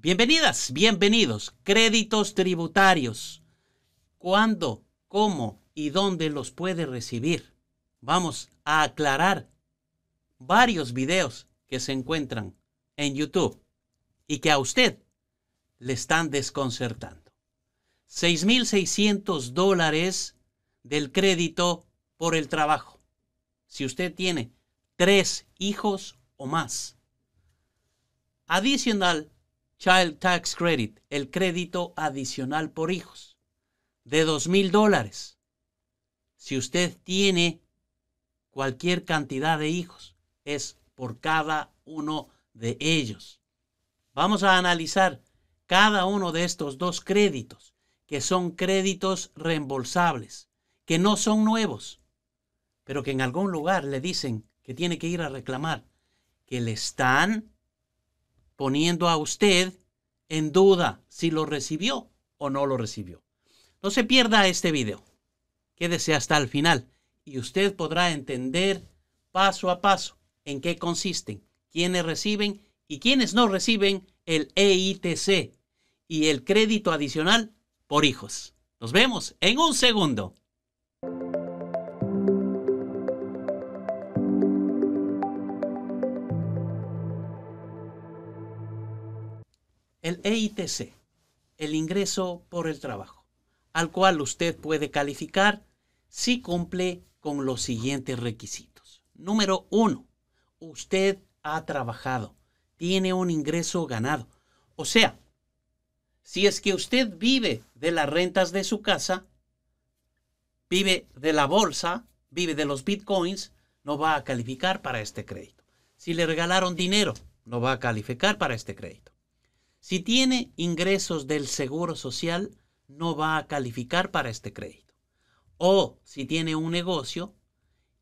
Bienvenidas, bienvenidos. Créditos tributarios. ¿Cuándo, cómo y dónde los puede recibir? Vamos a aclarar varios videos que se encuentran en YouTube y que a usted le están desconcertando. 6.600 dólares del crédito por el trabajo. Si usted tiene tres hijos o más. Adicional Child Tax Credit, el crédito adicional por hijos, de dos mil dólares. Si usted tiene cualquier cantidad de hijos, es por cada uno de ellos. Vamos a analizar cada uno de estos dos créditos, que son créditos reembolsables, que no son nuevos, pero que en algún lugar le dicen que tiene que ir a reclamar, que le están poniendo a usted en duda si lo recibió o no lo recibió. No se pierda este video. Quédese hasta el final y usted podrá entender paso a paso en qué consisten, quiénes reciben y quiénes no reciben el EITC y el crédito adicional por hijos. Nos vemos en un segundo. el EITC, el ingreso por el trabajo, al cual usted puede calificar si cumple con los siguientes requisitos. Número uno, usted ha trabajado, tiene un ingreso ganado. O sea, si es que usted vive de las rentas de su casa, vive de la bolsa, vive de los bitcoins, no va a calificar para este crédito. Si le regalaron dinero, no va a calificar para este crédito. Si tiene ingresos del Seguro Social, no va a calificar para este crédito. O si tiene un negocio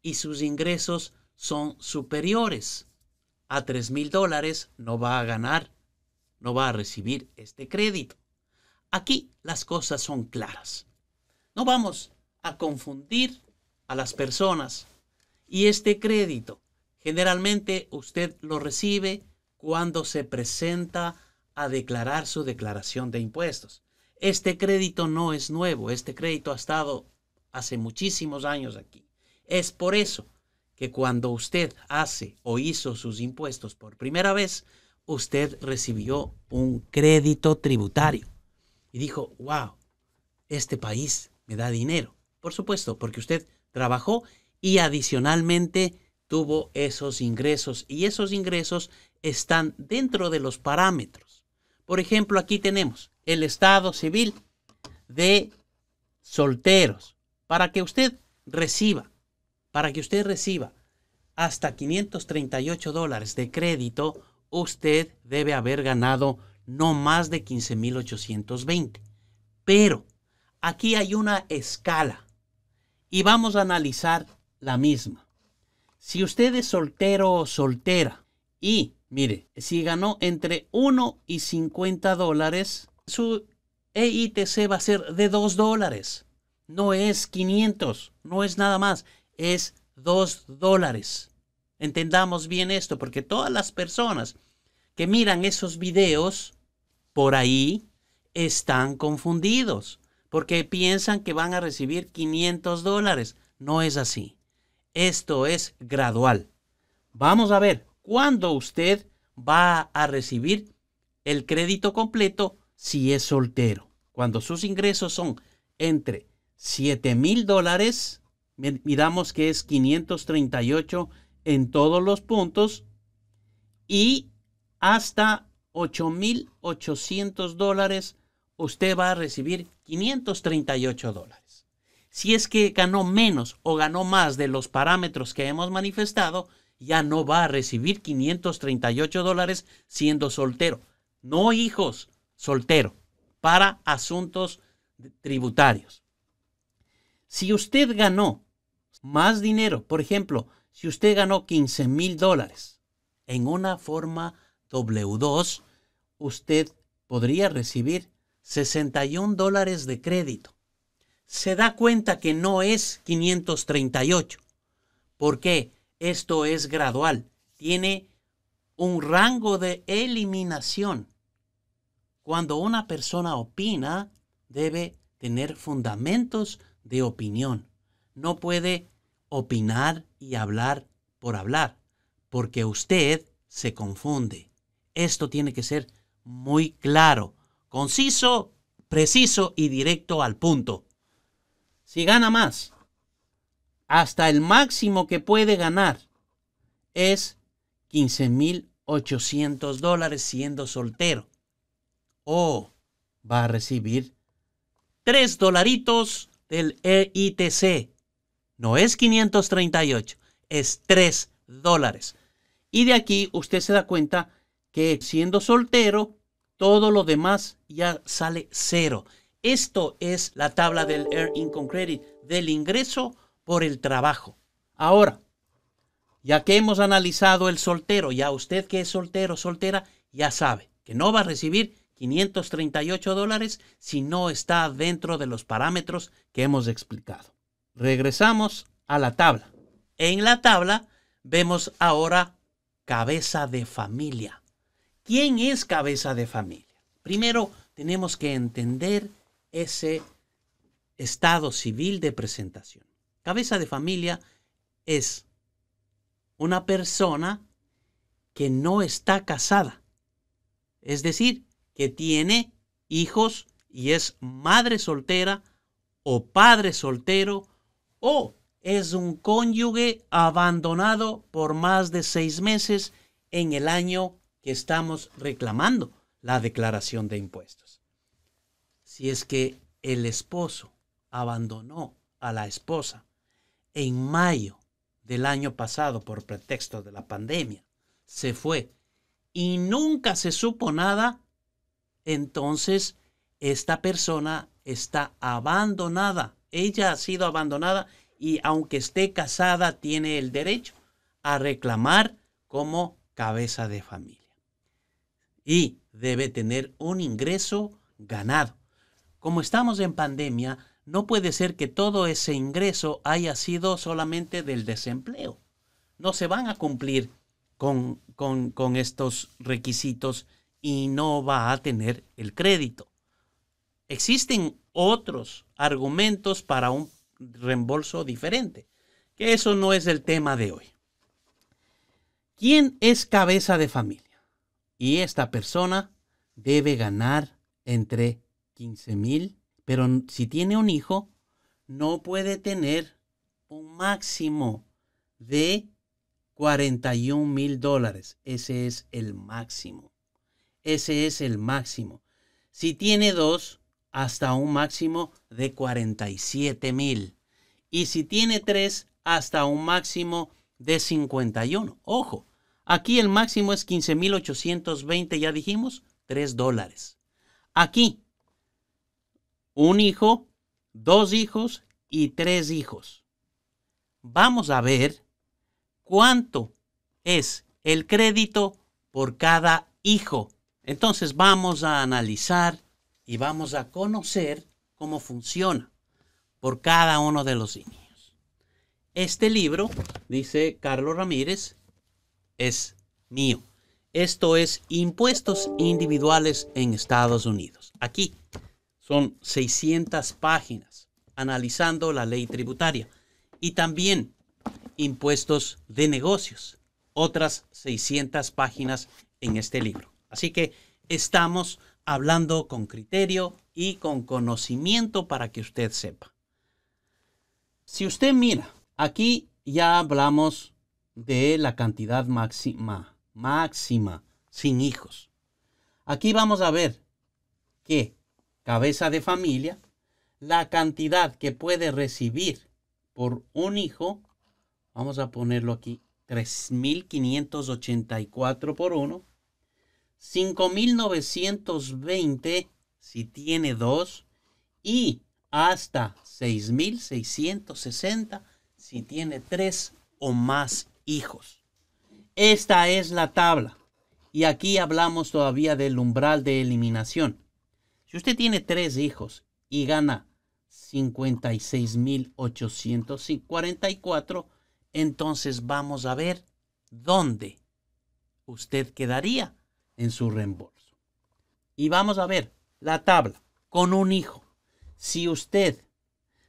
y sus ingresos son superiores a $3,000, mil dólares, no va a ganar, no va a recibir este crédito. Aquí las cosas son claras. No vamos a confundir a las personas. Y este crédito generalmente usted lo recibe cuando se presenta a declarar su declaración de impuestos. Este crédito no es nuevo, este crédito ha estado hace muchísimos años aquí. Es por eso que cuando usted hace o hizo sus impuestos por primera vez, usted recibió un crédito tributario. Y dijo, wow, este país me da dinero. Por supuesto, porque usted trabajó y adicionalmente tuvo esos ingresos. Y esos ingresos están dentro de los parámetros por ejemplo, aquí tenemos el estado civil de solteros para que usted reciba, para que usted reciba hasta 538 dólares de crédito, usted debe haber ganado no más de 15.820. Pero aquí hay una escala y vamos a analizar la misma. Si usted es soltero o soltera y Mire, si ganó entre 1 y 50 dólares, su EITC va a ser de 2 dólares. No es 500, no es nada más, es 2 dólares. Entendamos bien esto, porque todas las personas que miran esos videos por ahí están confundidos, porque piensan que van a recibir 500 dólares. No es así. Esto es gradual. Vamos a ver cuándo usted va a recibir el crédito completo si es soltero. Cuando sus ingresos son entre $7,000, mil dólares, miramos que es 538 en todos los puntos, y hasta 8 mil dólares, usted va a recibir 538 dólares. Si es que ganó menos o ganó más de los parámetros que hemos manifestado, ya no va a recibir 538 dólares siendo soltero. No hijos, soltero, para asuntos tributarios. Si usted ganó más dinero, por ejemplo, si usted ganó 15 mil dólares en una forma W2, usted podría recibir 61 dólares de crédito. Se da cuenta que no es 538. ¿Por qué? Esto es gradual. Tiene un rango de eliminación. Cuando una persona opina, debe tener fundamentos de opinión. No puede opinar y hablar por hablar, porque usted se confunde. Esto tiene que ser muy claro, conciso, preciso y directo al punto. Si gana más, hasta el máximo que puede ganar es 15.800 dólares siendo soltero. O va a recibir 3 dolaritos del EITC. No es 538, es 3 dólares. Y de aquí usted se da cuenta que siendo soltero, todo lo demás ya sale cero. Esto es la tabla del Air Income Credit, del ingreso por el trabajo. Ahora, ya que hemos analizado el soltero, ya usted que es soltero, soltera, ya sabe que no va a recibir 538 dólares si no está dentro de los parámetros que hemos explicado. Regresamos a la tabla. En la tabla vemos ahora cabeza de familia. ¿Quién es cabeza de familia? Primero tenemos que entender ese estado civil de presentación. Cabeza de familia es una persona que no está casada. Es decir, que tiene hijos y es madre soltera o padre soltero o es un cónyuge abandonado por más de seis meses en el año que estamos reclamando la declaración de impuestos. Si es que el esposo abandonó a la esposa en mayo del año pasado por pretexto de la pandemia. Se fue y nunca se supo nada, entonces esta persona está abandonada. Ella ha sido abandonada y aunque esté casada tiene el derecho a reclamar como cabeza de familia. Y debe tener un ingreso ganado. Como estamos en pandemia, no puede ser que todo ese ingreso haya sido solamente del desempleo. No se van a cumplir con, estos requisitos y no va a tener el crédito. Existen otros argumentos para un reembolso diferente, que eso no es el tema de hoy. ¿Quién es cabeza de familia? Y esta persona debe ganar entre 15 mil pero si tiene un hijo, no puede tener un máximo de 41 mil dólares. Ese es el máximo. Ese es el máximo. Si tiene dos, hasta un máximo de 47 mil. Y si tiene tres, hasta un máximo de 51. Ojo, aquí el máximo es 15.820, ya dijimos, 3 dólares. Aquí un hijo, dos hijos y tres hijos. Vamos a ver cuánto es el crédito por cada hijo. Entonces vamos a analizar y vamos a conocer cómo funciona por cada uno de los niños. Este libro, dice Carlos Ramírez, es mío. Esto es Impuestos Individuales en Estados Unidos. Aquí son 600 páginas analizando la ley tributaria y también impuestos de negocios, otras 600 páginas en este libro. Así que estamos hablando con criterio y con conocimiento para que usted sepa. Si usted mira, aquí ya hablamos de la cantidad máxima, máxima, sin hijos. Aquí vamos a ver que cabeza de familia, la cantidad que puede recibir por un hijo, vamos a ponerlo aquí, 3.584 por uno, 5.920 si tiene dos y hasta 6.660 si tiene tres o más hijos. Esta es la tabla y aquí hablamos todavía del umbral de eliminación. Si usted tiene tres hijos y gana 56.844, entonces vamos a ver dónde usted quedaría en su reembolso. Y vamos a ver la tabla con un hijo. Si usted,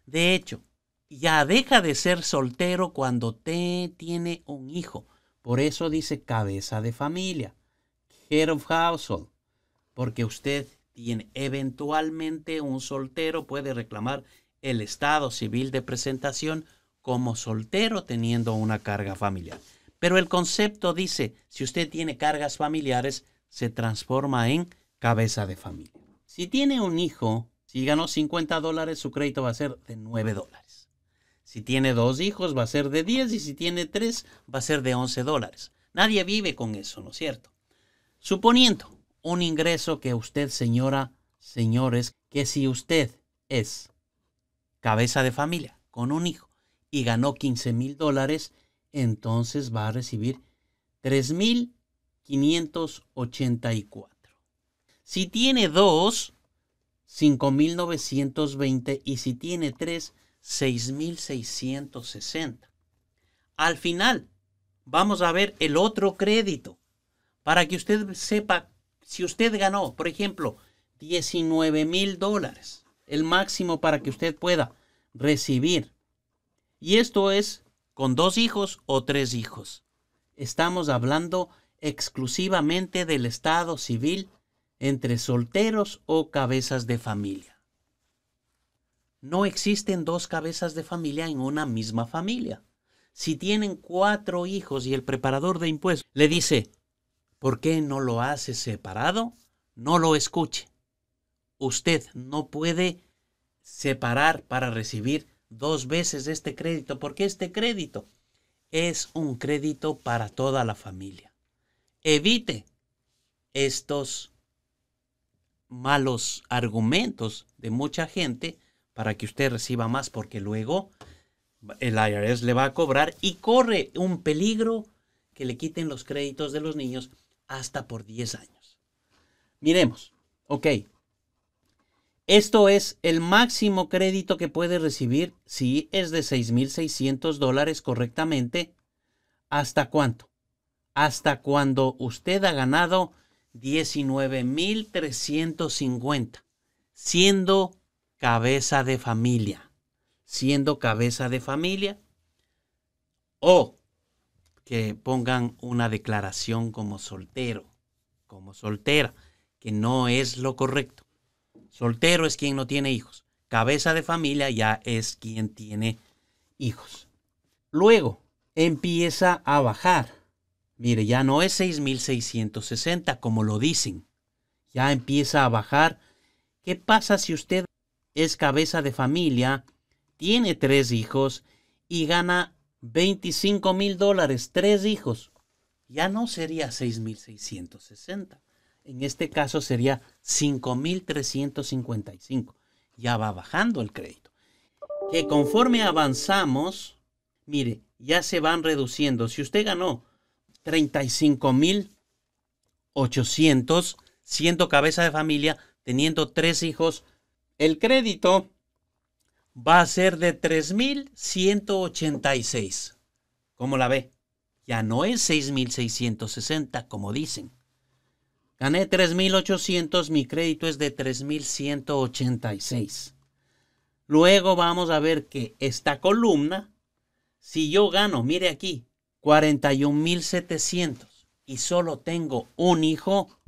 de hecho, ya deja de ser soltero cuando te tiene un hijo. Por eso dice cabeza de familia, head of household, porque usted tiene. Eventualmente un soltero puede reclamar el estado civil de presentación como soltero teniendo una carga familiar. Pero el concepto dice, si usted tiene cargas familiares, se transforma en cabeza de familia. Si tiene un hijo, si ganó 50 dólares, su crédito va a ser de 9 dólares. Si tiene dos hijos, va a ser de 10 y si tiene tres, va a ser de 11 dólares. Nadie vive con eso, ¿no es cierto? Suponiendo un ingreso que usted, señora, señores, que si usted es cabeza de familia con un hijo y ganó 15 mil dólares, entonces va a recibir 3.584. Si tiene dos, 5.920 y si tiene tres, 6.660. Al final, vamos a ver el otro crédito para que usted sepa si usted ganó, por ejemplo, 19 mil dólares, el máximo para que usted pueda recibir. Y esto es con dos hijos o tres hijos. Estamos hablando exclusivamente del Estado civil entre solteros o cabezas de familia. No existen dos cabezas de familia en una misma familia. Si tienen cuatro hijos y el preparador de impuestos le dice, ¿Por qué no lo hace separado? No lo escuche. Usted no puede separar para recibir dos veces este crédito, porque este crédito es un crédito para toda la familia. Evite estos malos argumentos de mucha gente para que usted reciba más, porque luego el IRS le va a cobrar y corre un peligro que le quiten los créditos de los niños hasta por 10 años. Miremos, ok. Esto es el máximo crédito que puede recibir si es de 6.600 dólares correctamente. ¿Hasta cuánto? Hasta cuando usted ha ganado 19.350, siendo cabeza de familia. Siendo cabeza de familia o que pongan una declaración como soltero, como soltera, que no es lo correcto. Soltero es quien no tiene hijos. Cabeza de familia ya es quien tiene hijos. Luego empieza a bajar. Mire, ya no es 6.660 como lo dicen. Ya empieza a bajar. ¿Qué pasa si usted es cabeza de familia, tiene tres hijos y gana 25 mil dólares, tres hijos, ya no sería 6.660. En este caso sería 5.355. Ya va bajando el crédito. Que conforme avanzamos, mire, ya se van reduciendo. Si usted ganó 35.800 siendo cabeza de familia, teniendo tres hijos, el crédito va a ser de 3.186. ¿Cómo la ve? Ya no es 6.660 como dicen. Gané 3.800, mi crédito es de 3.186. Luego vamos a ver que esta columna, si yo gano, mire aquí, 41.700 y solo tengo un hijo,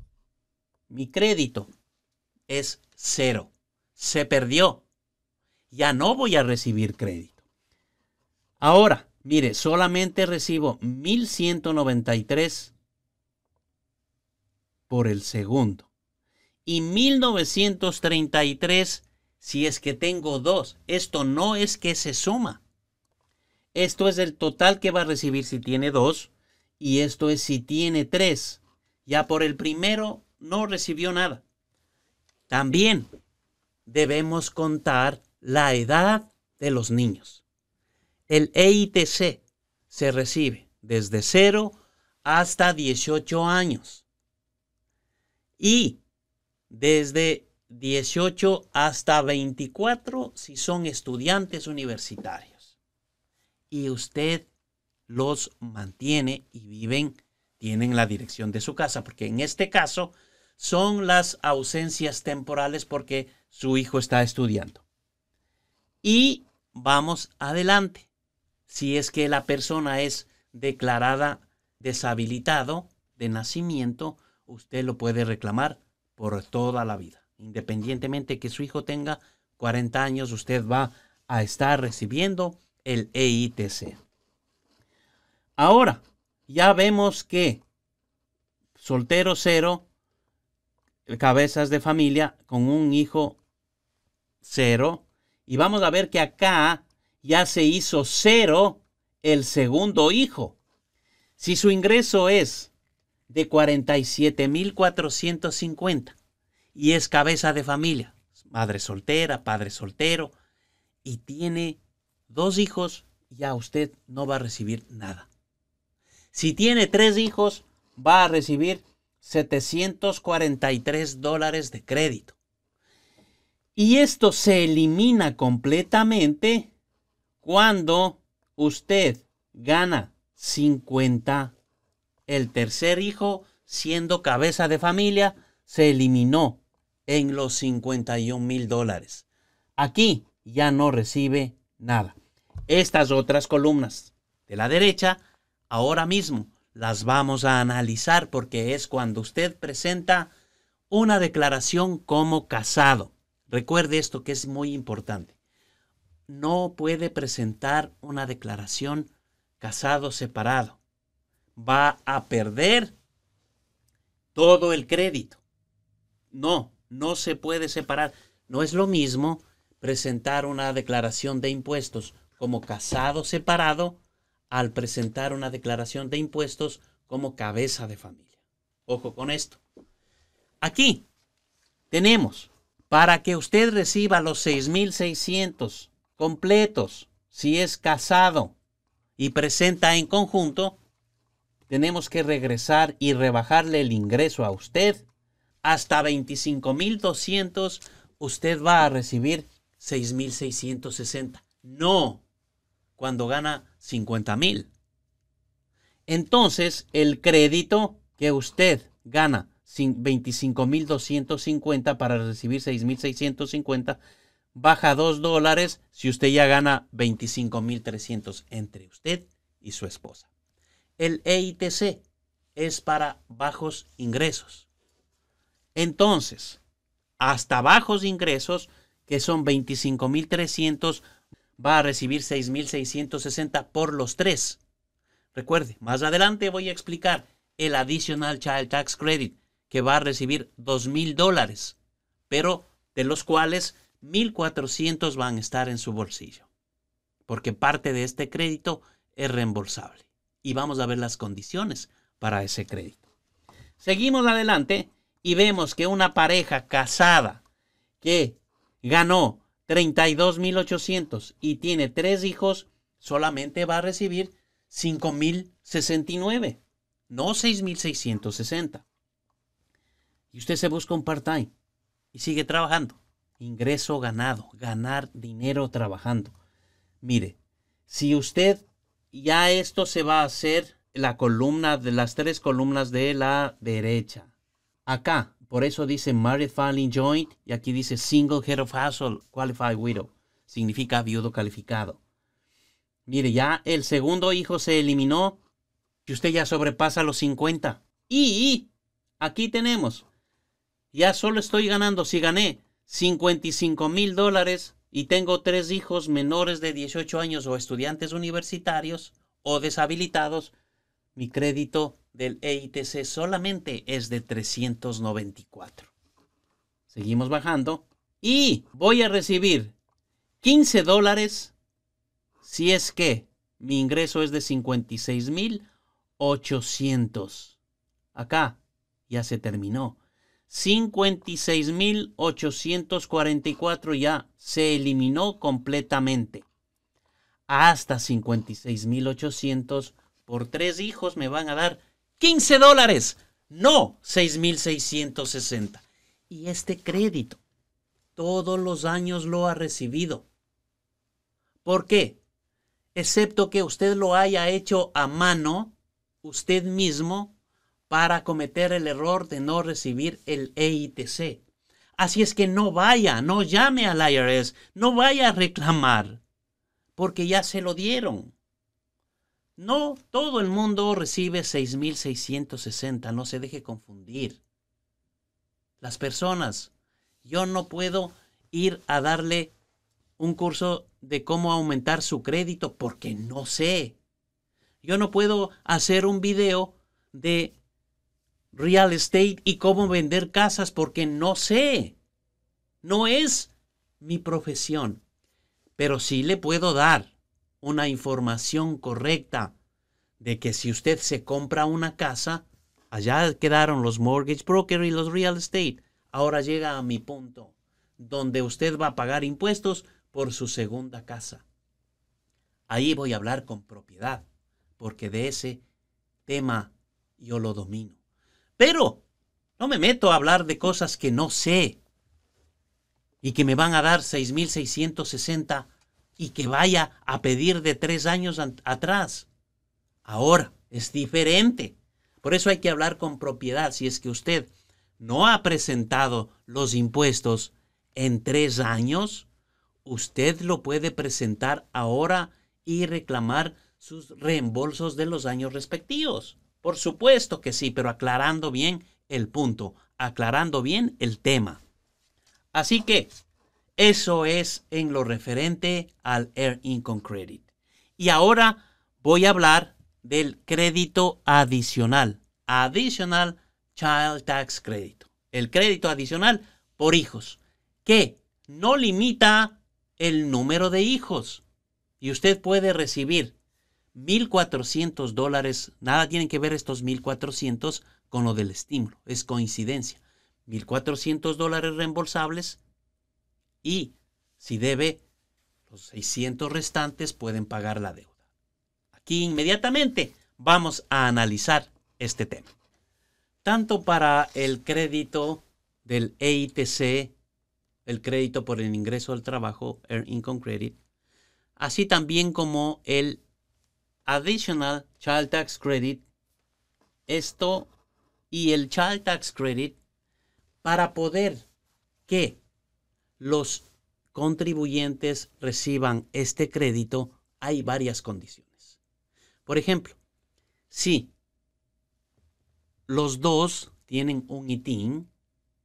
mi crédito es cero. Se perdió ya no voy a recibir crédito. Ahora, mire, solamente recibo 1193 por el segundo y 1933 si es que tengo dos. Esto no es que se suma. Esto es el total que va a recibir si tiene dos y esto es si tiene tres. Ya por el primero no recibió nada. También debemos contar la edad de los niños. El EITC se recibe desde 0 hasta 18 años. Y desde 18 hasta 24 si son estudiantes universitarios. Y usted los mantiene y viven, tienen la dirección de su casa, porque en este caso son las ausencias temporales porque su hijo está estudiando y vamos adelante. Si es que la persona es declarada deshabilitado de nacimiento, usted lo puede reclamar por toda la vida. Independientemente que su hijo tenga 40 años, usted va a estar recibiendo el EITC. Ahora, ya vemos que soltero cero, cabezas de familia con un hijo cero, y vamos a ver que acá ya se hizo cero el segundo hijo. Si su ingreso es de 47.450 y es cabeza de familia, madre soltera, padre soltero, y tiene dos hijos, ya usted no va a recibir nada. Si tiene tres hijos, va a recibir 743 dólares de crédito. Y esto se elimina completamente cuando usted gana 50. El tercer hijo, siendo cabeza de familia, se eliminó en los 51 mil dólares. Aquí ya no recibe nada. Estas otras columnas de la derecha, ahora mismo las vamos a analizar porque es cuando usted presenta una declaración como casado. Recuerde esto que es muy importante. No puede presentar una declaración casado separado. Va a perder todo el crédito. No, no se puede separar. No es lo mismo presentar una declaración de impuestos como casado separado al presentar una declaración de impuestos como cabeza de familia. Ojo con esto. Aquí tenemos para que usted reciba los 6.600 completos, si es casado y presenta en conjunto, tenemos que regresar y rebajarle el ingreso a usted. Hasta 25.200 usted va a recibir 6.660. No, cuando gana 50.000. Entonces, el crédito que usted gana 25.250 para recibir 6.650. Baja 2 dólares si usted ya gana 25.300 entre usted y su esposa. El EITC es para bajos ingresos. Entonces, hasta bajos ingresos, que son 25.300, va a recibir 6.660 por los tres. Recuerde, más adelante voy a explicar el Additional Child Tax Credit que va a recibir 2.000 dólares, pero de los cuales 1.400 van a estar en su bolsillo, porque parte de este crédito es reembolsable. Y vamos a ver las condiciones para ese crédito. Seguimos adelante y vemos que una pareja casada que ganó 32.800 y tiene tres hijos, solamente va a recibir 5.069, no 6.660 y usted se busca un part-time y sigue trabajando. Ingreso ganado, ganar dinero trabajando. Mire, si usted ya esto se va a hacer la columna de las tres columnas de la derecha. Acá, por eso dice Married Filing Joint y aquí dice Single Head of Household Qualified Widow. Significa viudo calificado. Mire, ya el segundo hijo se eliminó y usted ya sobrepasa los 50. Y aquí tenemos ya solo estoy ganando, si gané 55 mil dólares y tengo tres hijos menores de 18 años o estudiantes universitarios o deshabilitados, mi crédito del EITC solamente es de 394. Seguimos bajando y voy a recibir 15 dólares si es que mi ingreso es de 56,800. mil Acá ya se terminó. 56.844 ya se eliminó completamente. Hasta 56.800 por tres hijos me van a dar 15 dólares, no 6.660. Y este crédito todos los años lo ha recibido. ¿Por qué? Excepto que usted lo haya hecho a mano, usted mismo, para cometer el error de no recibir el EITC. Así es que no vaya, no llame al IRS, no vaya a reclamar, porque ya se lo dieron. No todo el mundo recibe 6.660, no se deje confundir. Las personas, yo no puedo ir a darle un curso de cómo aumentar su crédito porque no sé. Yo no puedo hacer un video de real estate y cómo vender casas porque no sé. No es mi profesión, pero sí le puedo dar una información correcta de que si usted se compra una casa, allá quedaron los mortgage broker y los real estate. Ahora llega a mi punto, donde usted va a pagar impuestos por su segunda casa. Ahí voy a hablar con propiedad, porque de ese tema yo lo domino. Pero no me meto a hablar de cosas que no sé y que me van a dar 6.660 y que vaya a pedir de tres años atrás. Ahora es diferente. Por eso hay que hablar con propiedad si es que usted no ha presentado los impuestos en tres años, usted lo puede presentar ahora y reclamar sus reembolsos de los años respectivos. Por supuesto que sí, pero aclarando bien el punto, aclarando bien el tema. Así que eso es en lo referente al Air Income Credit. Y ahora voy a hablar del crédito adicional, Additional Child Tax Credit, el crédito adicional por hijos, que no limita el número de hijos y usted puede recibir 1.400 dólares, nada tienen que ver estos 1.400 con lo del estímulo, es coincidencia. 1.400 dólares reembolsables y si debe, los 600 restantes pueden pagar la deuda. Aquí inmediatamente vamos a analizar este tema. Tanto para el crédito del EITC, el crédito por el ingreso al trabajo, Earn Income Credit, así también como el Additional Child Tax Credit, esto y el Child Tax Credit para poder que los contribuyentes reciban este crédito, hay varias condiciones. Por ejemplo, si los dos tienen un ITIN,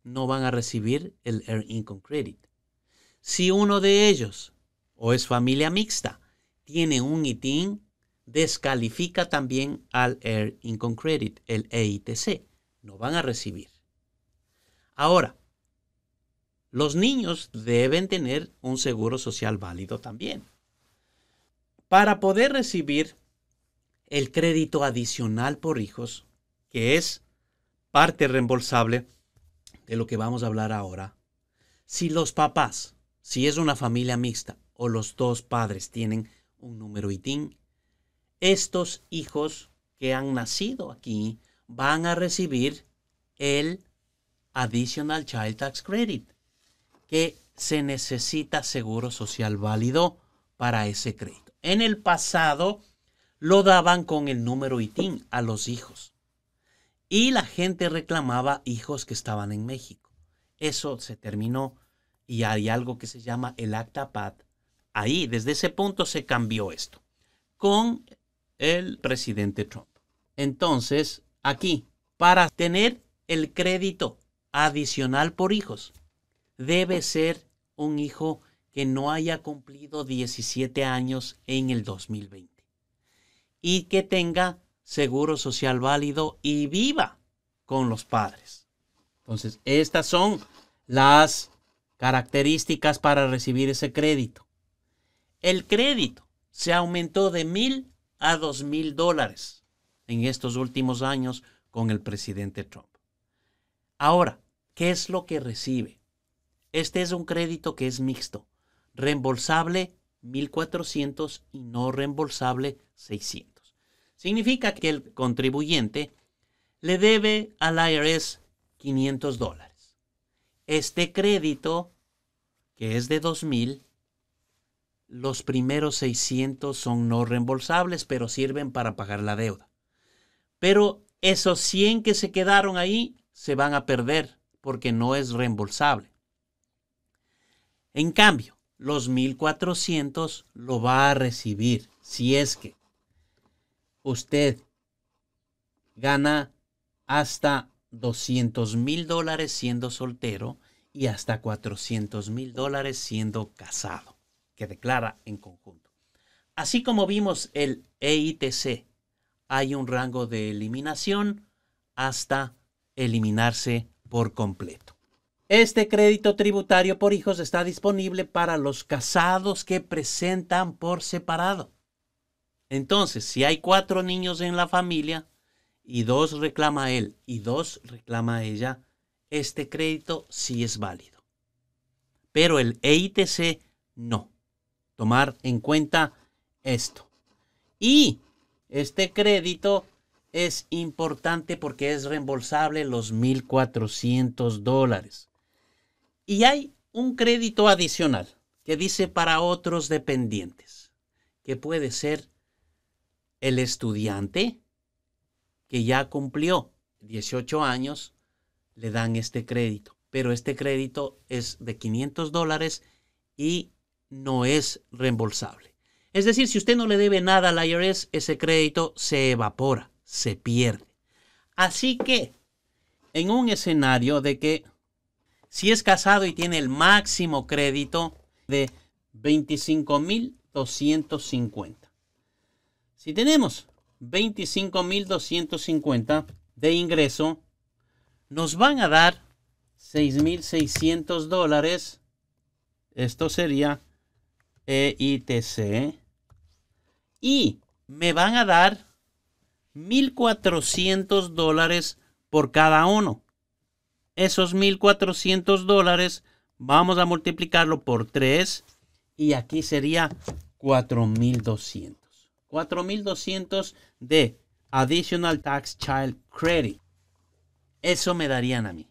no van a recibir el Earn Income Credit. Si uno de ellos, o es familia mixta, tiene un ITIN, descalifica también al Air Income Credit, el EITC. No van a recibir. Ahora, los niños deben tener un seguro social válido también. Para poder recibir el crédito adicional por hijos, que es parte reembolsable de lo que vamos a hablar ahora, si los papás, si es una familia mixta o los dos padres tienen un número ITIN estos hijos que han nacido aquí van a recibir el Additional Child Tax Credit, que se necesita seguro social válido para ese crédito. En el pasado lo daban con el número ITIN a los hijos y la gente reclamaba hijos que estaban en México. Eso se terminó y hay algo que se llama el Acta PAD. Ahí, desde ese punto se cambió esto. Con el presidente Trump. Entonces, aquí, para tener el crédito adicional por hijos, debe ser un hijo que no haya cumplido 17 años en el 2020 y que tenga seguro social válido y viva con los padres. Entonces, estas son las características para recibir ese crédito. El crédito se aumentó de mil a $2,000 mil dólares en estos últimos años con el presidente Trump. Ahora, ¿qué es lo que recibe? Este es un crédito que es mixto, reembolsable 1.400 y no reembolsable 600. Significa que el contribuyente le debe al IRS 500 dólares. Este crédito, que es de 2.000, los primeros 600 son no reembolsables, pero sirven para pagar la deuda. Pero esos 100 que se quedaron ahí se van a perder porque no es reembolsable. En cambio, los 1400 lo va a recibir si es que usted gana hasta 200 mil dólares siendo soltero y hasta 400 mil dólares siendo casado que declara en conjunto. Así como vimos el EITC, hay un rango de eliminación hasta eliminarse por completo. Este crédito tributario por hijos está disponible para los casados que presentan por separado. Entonces, si hay cuatro niños en la familia y dos reclama él y dos reclama ella, este crédito sí es válido. Pero el EITC no tomar en cuenta esto. Y este crédito es importante porque es reembolsable los 1.400 dólares. Y hay un crédito adicional que dice para otros dependientes, que puede ser el estudiante que ya cumplió 18 años, le dan este crédito, pero este crédito es de 500 dólares y no es reembolsable. Es decir, si usted no le debe nada al IRS, ese crédito se evapora, se pierde. Así que, en un escenario de que si es casado y tiene el máximo crédito de 25.250. Si tenemos 25.250 de ingreso, nos van a dar 6.600 dólares. Esto sería EITC. E. Y me van a dar 1.400 dólares por cada uno. Esos 1.400 dólares vamos a multiplicarlo por 3 y aquí sería 4.200. 4.200 de Additional Tax Child Credit. Eso me darían a mí.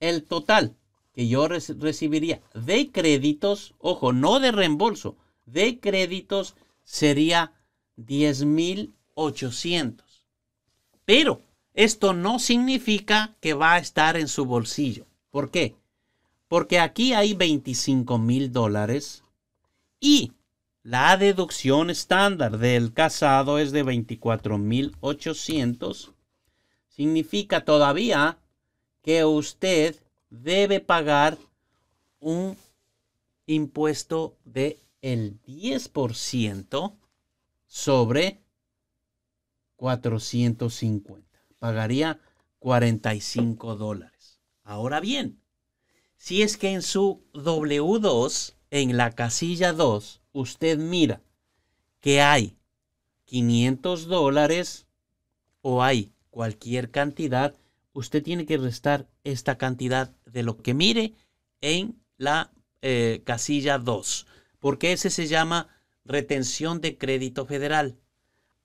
El total que yo recibiría de créditos, ojo, no de reembolso, de créditos sería 10.800. Pero esto no significa que va a estar en su bolsillo. ¿Por qué? Porque aquí hay 25,000 mil dólares y la deducción estándar del casado es de 24,800. Significa todavía que usted debe pagar un impuesto de el 10% sobre 450. Pagaría 45 dólares. Ahora bien, si es que en su W2, en la casilla 2, usted mira que hay 500 dólares o hay cualquier cantidad, usted tiene que restar esta cantidad de lo que mire en la eh, casilla 2, porque ese se llama retención de crédito federal.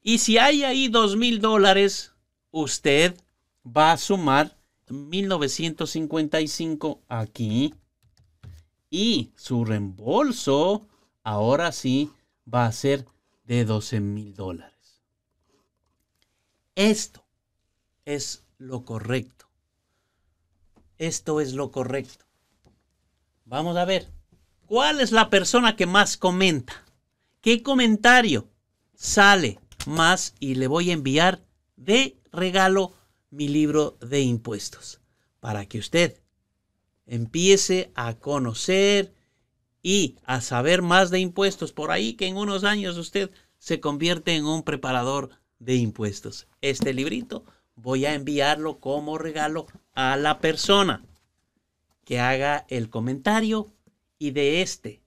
Y si hay ahí dos mil dólares, usted va a sumar 1955 aquí y su reembolso ahora sí va a ser de 12 mil dólares. Esto es lo correcto. Esto es lo correcto. Vamos a ver. ¿Cuál es la persona que más comenta? ¿Qué comentario sale más? Y le voy a enviar de regalo mi libro de impuestos para que usted empiece a conocer y a saber más de impuestos. Por ahí que en unos años usted se convierte en un preparador de impuestos. Este librito voy a enviarlo como regalo a la persona que haga el comentario y de este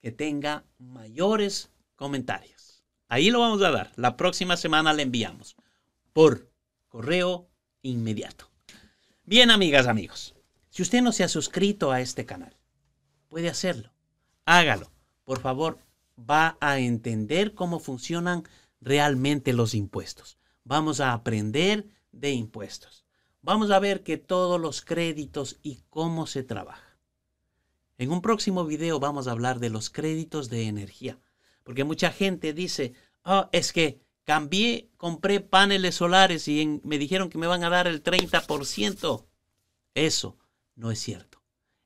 que tenga mayores comentarios. Ahí lo vamos a dar. La próxima semana le enviamos por correo inmediato. Bien, amigas, amigos. Si usted no se ha suscrito a este canal, puede hacerlo. Hágalo. Por favor, va a entender cómo funcionan realmente los impuestos. Vamos a aprender de impuestos. Vamos a ver que todos los créditos y cómo se trabaja. En un próximo video vamos a hablar de los créditos de energía, porque mucha gente dice, ah, es que cambié, compré paneles solares y me dijeron que me van a dar el 30%. Eso no es cierto.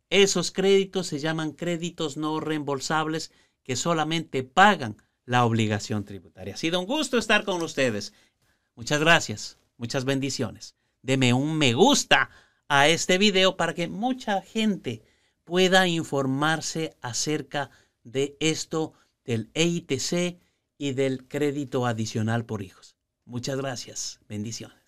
Esos créditos se llaman créditos no reembolsables que solamente pagan la obligación tributaria. Ha sido un gusto estar con ustedes. Muchas gracias. Muchas bendiciones. Deme un me gusta a este video para que mucha gente pueda informarse acerca de esto del EITC y del crédito adicional por hijos. Muchas gracias. Bendiciones.